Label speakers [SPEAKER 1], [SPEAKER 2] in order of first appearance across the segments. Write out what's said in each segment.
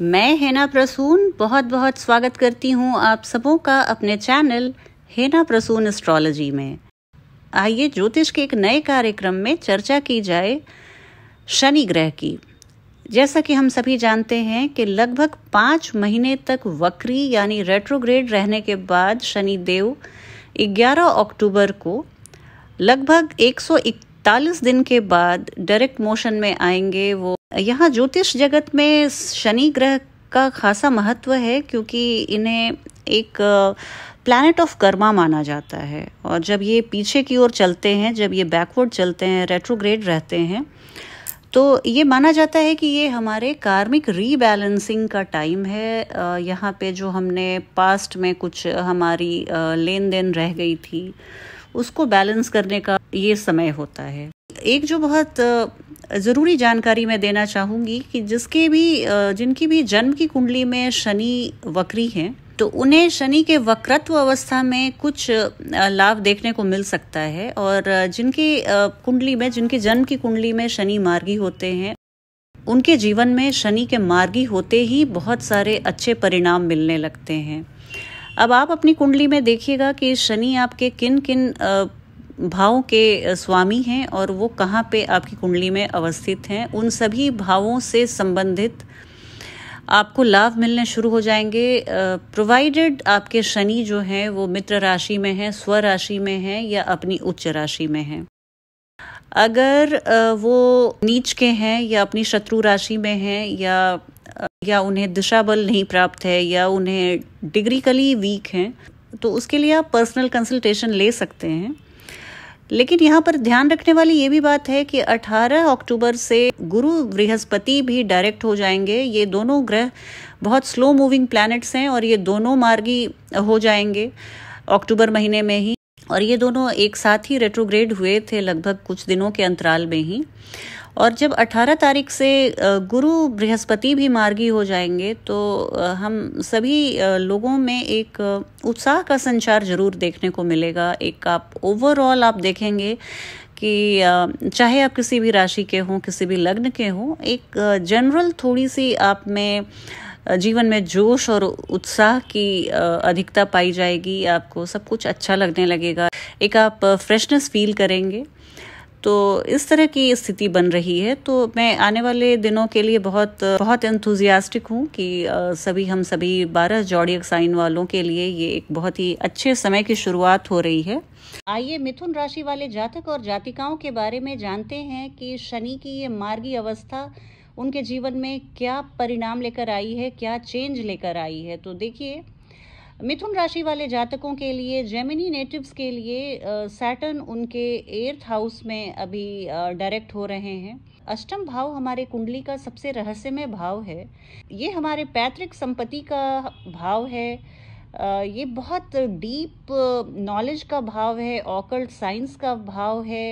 [SPEAKER 1] मैं हेना प्रसून बहुत बहुत स्वागत करती हूँ आप सबों का अपने चैनल हेना प्रसून एस्ट्रोलॉजी में आइए ज्योतिष के एक नए कार्यक्रम में चर्चा की जाए शनि ग्रह की जैसा कि हम सभी जानते हैं कि लगभग पाँच महीने तक वक्री यानी रेट्रोग्रेड रहने के बाद शनि देव 11 अक्टूबर को लगभग 141 दिन के बाद डायरेक्ट मोशन में आएंगे वो यहाँ ज्योतिष जगत में शनि ग्रह का खासा महत्व है क्योंकि इन्हें एक प्लानट ऑफ कर्मा माना जाता है और जब ये पीछे की ओर चलते हैं जब ये बैकवर्ड चलते हैं रेट्रोग्रेड रहते हैं तो ये माना जाता है कि ये हमारे कार्मिक रीबैलेंसिंग का टाइम है यहाँ पे जो हमने पास्ट में कुछ हमारी लेन देन रह गई थी उसको बैलेंस करने का ये समय होता है एक जो बहुत ज़रूरी जानकारी मैं देना चाहूँगी कि जिसके भी जिनकी भी जन्म की कुंडली में शनि वक्री हैं तो उन्हें शनि के वक्रत्व अवस्था में कुछ लाभ देखने को मिल सकता है और जिनकी कुंडली में जिनके जन्म की कुंडली में शनि मार्गी होते हैं उनके जीवन में शनि के मार्गी होते ही बहुत सारे अच्छे परिणाम मिलने लगते हैं अब आप अपनी कुंडली में देखिएगा कि शनि आपके किन किन भाव के स्वामी हैं और वो कहाँ पे आपकी कुंडली में अवस्थित हैं उन सभी भावों से संबंधित आपको लाभ मिलने शुरू हो जाएंगे प्रोवाइडेड आपके शनि जो हैं वो मित्र राशि में हैं स्व राशि में हैं या अपनी उच्च राशि में हैं अगर वो नीच के हैं या अपनी शत्रु राशि में हैं या या उन्हें दिशा बल नहीं प्राप्त है या उन्हें डिग्रीकली वीक हैं तो उसके लिए आप पर्सनल कंसल्टेशन ले सकते हैं लेकिन यहाँ पर ध्यान रखने वाली ये भी बात है कि 18 अक्टूबर से गुरु बृहस्पति भी डायरेक्ट हो जाएंगे ये दोनों ग्रह बहुत स्लो मूविंग प्लैनेट्स हैं और ये दोनों मार्गी हो जाएंगे अक्टूबर महीने में ही और ये दोनों एक साथ ही रेट्रोग्रेड हुए थे लगभग कुछ दिनों के अंतराल में ही और जब 18 तारीख से गुरु बृहस्पति भी मार्गी हो जाएंगे तो हम सभी लोगों में एक उत्साह का संचार ज़रूर देखने को मिलेगा एक आप ओवरऑल आप देखेंगे कि चाहे आप किसी भी राशि के हों किसी भी लग्न के हों एक जनरल थोड़ी सी आप में जीवन में जोश और उत्साह की अधिकता पाई जाएगी आपको सब कुछ अच्छा लगने लगेगा एक आप फ्रेशनेस फील करेंगे तो इस तरह की स्थिति बन रही है तो मैं आने वाले दिनों के लिए बहुत बहुत एंथुजियास्टिक हूँ कि सभी हम सभी बारह जॉडियक साइन वालों के लिए ये एक बहुत ही अच्छे समय की शुरुआत हो रही है आइए मिथुन राशि वाले जातक और जातिकाओं के बारे में जानते हैं कि शनि की ये मार्गी अवस्था उनके जीवन में क्या परिणाम लेकर आई है क्या चेंज लेकर आई है तो देखिए मिथुन राशि वाले जातकों के लिए जेमिनी नेटिव्स के लिए सैटर्न उनके एर्थ हाउस में अभी डायरेक्ट हो रहे हैं अष्टम भाव हमारे कुंडली का सबसे रहस्यमय भाव है ये हमारे पैतृक संपत्ति का भाव है ये बहुत डीप नॉलेज का भाव है ऑकल्ट साइंस का भाव है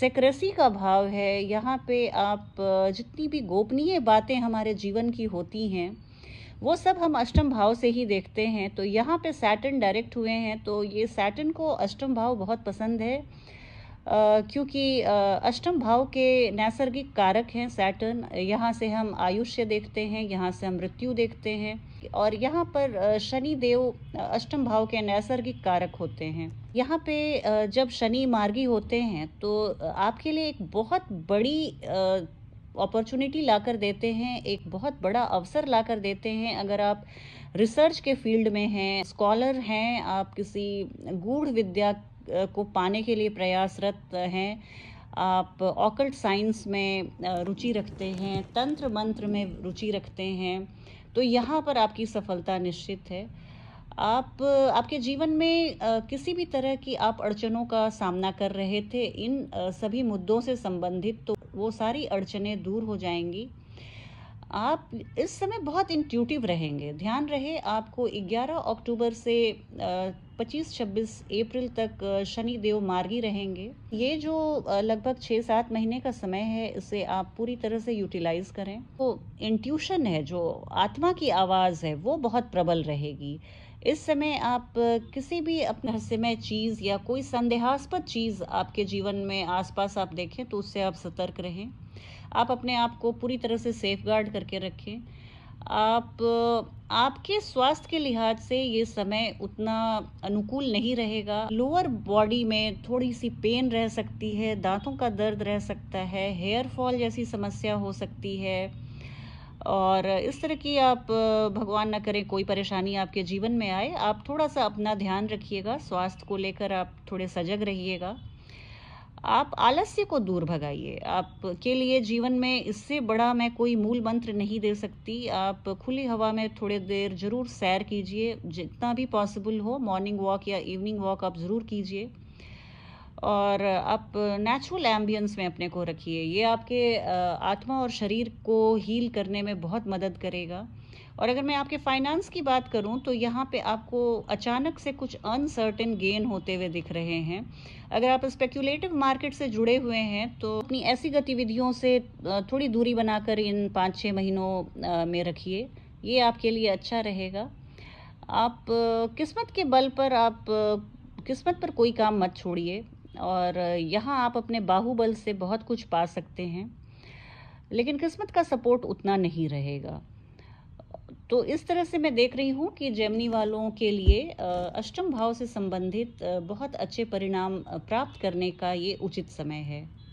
[SPEAKER 1] सेक्रेसी का भाव है यहाँ पे आप जितनी भी गोपनीय बातें हमारे जीवन की होती हैं वो सब हम अष्टम भाव से ही देखते हैं तो यहाँ पे सैटन डायरेक्ट हुए हैं तो ये सैटन को अष्टम भाव बहुत पसंद है क्योंकि अष्टम भाव के नैसर्गिक कारक हैं सैटन यहाँ से हम आयुष्य देखते हैं यहाँ से हम मृत्यु देखते हैं और यहाँ पर शनि देव अष्टम भाव के नैसर्गिक कारक होते हैं यहाँ पे जब शनि मार्गी होते हैं तो आपके लिए एक बहुत बड़ी अपॉर्चुनिटी ला कर देते हैं एक बहुत बड़ा अवसर ला कर देते हैं अगर आप रिसर्च के फील्ड में हैं स्कॉलर हैं आप किसी गूढ़ विद्या को पाने के लिए प्रयासरत हैं आप ऑकल्ट साइंस में रुचि रखते हैं तंत्र मंत्र में रुचि रखते हैं तो यहाँ पर आपकी सफलता निश्चित है आप आपके जीवन में किसी भी तरह की आप अड़चनों का सामना कर रहे थे इन सभी मुद्दों से संबंधित तो वो सारी अड़चने दूर हो जाएंगी आप इस समय बहुत इंट्यूटिव रहेंगे ध्यान रहे आपको 11 अक्टूबर से 25-26 अप्रैल तक शनि देव मार्गी रहेंगे ये जो लगभग छः सात महीने का समय है इसे आप पूरी तरह से यूटिलाइज करें तो इंट्यूशन है जो आत्मा की आवाज़ है वो बहुत प्रबल रहेगी इस समय आप किसी भी अपने में चीज़ या कोई संदेहास्पद चीज़ आपके जीवन में आसपास आप देखें तो उससे आप सतर्क रहें आप अपने आप को पूरी तरह से सेफ गार्ड करके रखें आप आपके स्वास्थ्य के लिहाज से ये समय उतना अनुकूल नहीं रहेगा लोअर बॉडी में थोड़ी सी पेन रह सकती है दांतों का दर्द रह सकता है हेयर फॉल जैसी समस्या हो सकती है और इस तरह की आप भगवान न करें कोई परेशानी आपके जीवन में आए आप थोड़ा सा अपना ध्यान रखिएगा स्वास्थ्य को लेकर आप थोड़े सजग रहिएगा आप आलस्य को दूर भगाइए आपके लिए जीवन में इससे बड़ा मैं कोई मूल मंत्र नहीं दे सकती आप खुली हवा में थोड़ी देर ज़रूर सैर कीजिए जितना भी पॉसिबल हो मॉर्निंग वॉक या इवनिंग वॉक आप ज़रूर कीजिए और आप नेचुरल एम्बियंस में अपने को रखिए ये आपके आत्मा और शरीर को हील करने में बहुत मदद करेगा और अगर मैं आपके फाइनेंस की बात करूं तो यहाँ पे आपको अचानक से कुछ अनसर्टेन गेन होते हुए दिख रहे हैं अगर आप स्पेक्यूलेटिव मार्केट से जुड़े हुए हैं तो अपनी ऐसी गतिविधियों से थोड़ी दूरी बनाकर इन पाँच छः महीनों में रखिए ये आपके लिए अच्छा रहेगा आप किस्मत के बल पर आप किस्मत पर कोई काम मत छोड़िए और यहाँ आप अपने बाहुबल से बहुत कुछ पा सकते हैं लेकिन किस्मत का सपोर्ट उतना नहीं रहेगा तो इस तरह से मैं देख रही हूँ कि जेमनी वालों के लिए अष्टम भाव से संबंधित बहुत अच्छे परिणाम प्राप्त करने का ये उचित समय है